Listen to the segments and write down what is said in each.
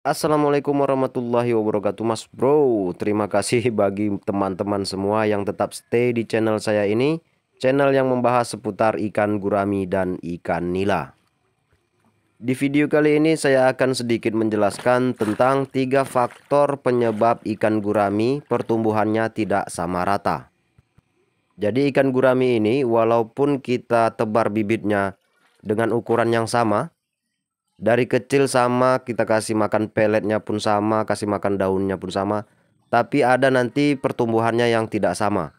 Assalamualaikum warahmatullahi wabarakatuh mas bro Terima kasih bagi teman-teman semua yang tetap stay di channel saya ini Channel yang membahas seputar ikan gurami dan ikan nila Di video kali ini saya akan sedikit menjelaskan tentang tiga faktor penyebab ikan gurami pertumbuhannya tidak sama rata Jadi ikan gurami ini walaupun kita tebar bibitnya dengan ukuran yang sama dari kecil sama kita kasih makan peletnya pun sama kasih makan daunnya pun sama tapi ada nanti pertumbuhannya yang tidak sama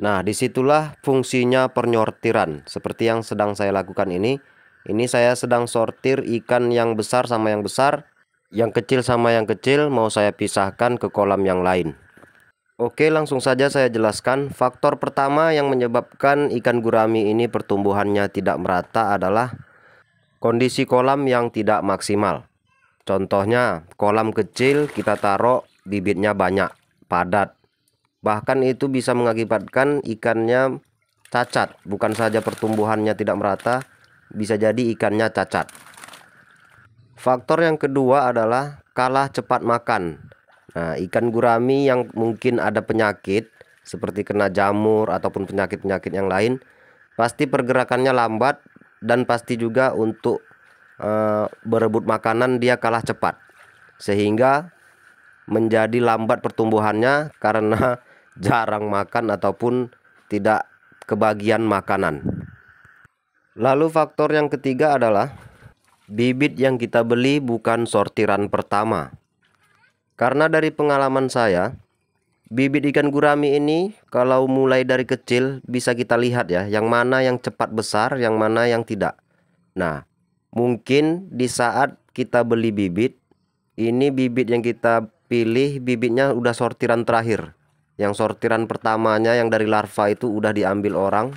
nah disitulah fungsinya pernyortiran seperti yang sedang saya lakukan ini ini saya sedang sortir ikan yang besar sama yang besar yang kecil sama yang kecil mau saya pisahkan ke kolam yang lain Oke langsung saja saya jelaskan faktor pertama yang menyebabkan ikan gurami ini pertumbuhannya tidak merata adalah kondisi kolam yang tidak maksimal. Contohnya, kolam kecil kita taruh bibitnya banyak, padat. Bahkan itu bisa mengakibatkan ikannya cacat, bukan saja pertumbuhannya tidak merata, bisa jadi ikannya cacat. Faktor yang kedua adalah kalah cepat makan. Nah, ikan gurami yang mungkin ada penyakit seperti kena jamur ataupun penyakit-penyakit yang lain, pasti pergerakannya lambat dan pasti juga untuk uh, berebut makanan dia kalah cepat sehingga menjadi lambat pertumbuhannya karena jarang makan ataupun tidak kebagian makanan. Lalu faktor yang ketiga adalah bibit yang kita beli bukan sortiran pertama. Karena dari pengalaman saya, Bibit ikan gurami ini kalau mulai dari kecil bisa kita lihat ya, yang mana yang cepat besar, yang mana yang tidak. Nah, mungkin di saat kita beli bibit, ini bibit yang kita pilih bibitnya udah sortiran terakhir. Yang sortiran pertamanya yang dari larva itu udah diambil orang,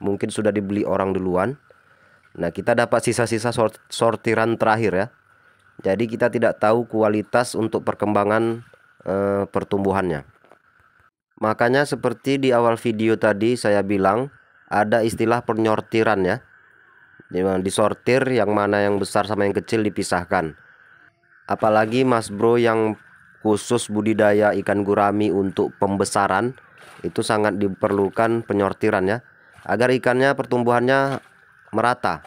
mungkin sudah dibeli orang duluan. Nah, kita dapat sisa-sisa sortiran terakhir ya. Jadi kita tidak tahu kualitas untuk perkembangan e, pertumbuhannya. Makanya seperti di awal video tadi saya bilang ada istilah penyortiran ya. Memang disortir yang mana yang besar sama yang kecil dipisahkan. Apalagi Mas Bro yang khusus budidaya ikan gurami untuk pembesaran itu sangat diperlukan penyortiran ya agar ikannya pertumbuhannya merata.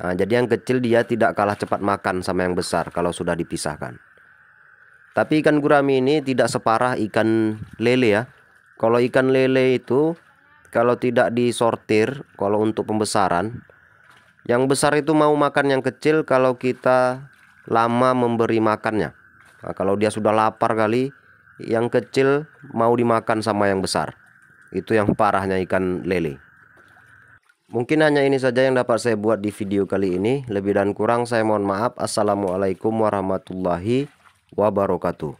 Nah, jadi yang kecil dia tidak kalah cepat makan sama yang besar kalau sudah dipisahkan. Tapi ikan gurami ini tidak separah ikan lele ya. Kalau ikan lele itu kalau tidak disortir, kalau untuk pembesaran, yang besar itu mau makan yang kecil kalau kita lama memberi makannya. Nah, kalau dia sudah lapar kali, yang kecil mau dimakan sama yang besar. Itu yang parahnya ikan lele. Mungkin hanya ini saja yang dapat saya buat di video kali ini. Lebih dan kurang saya mohon maaf. Assalamualaikum warahmatullahi wabarakatuh.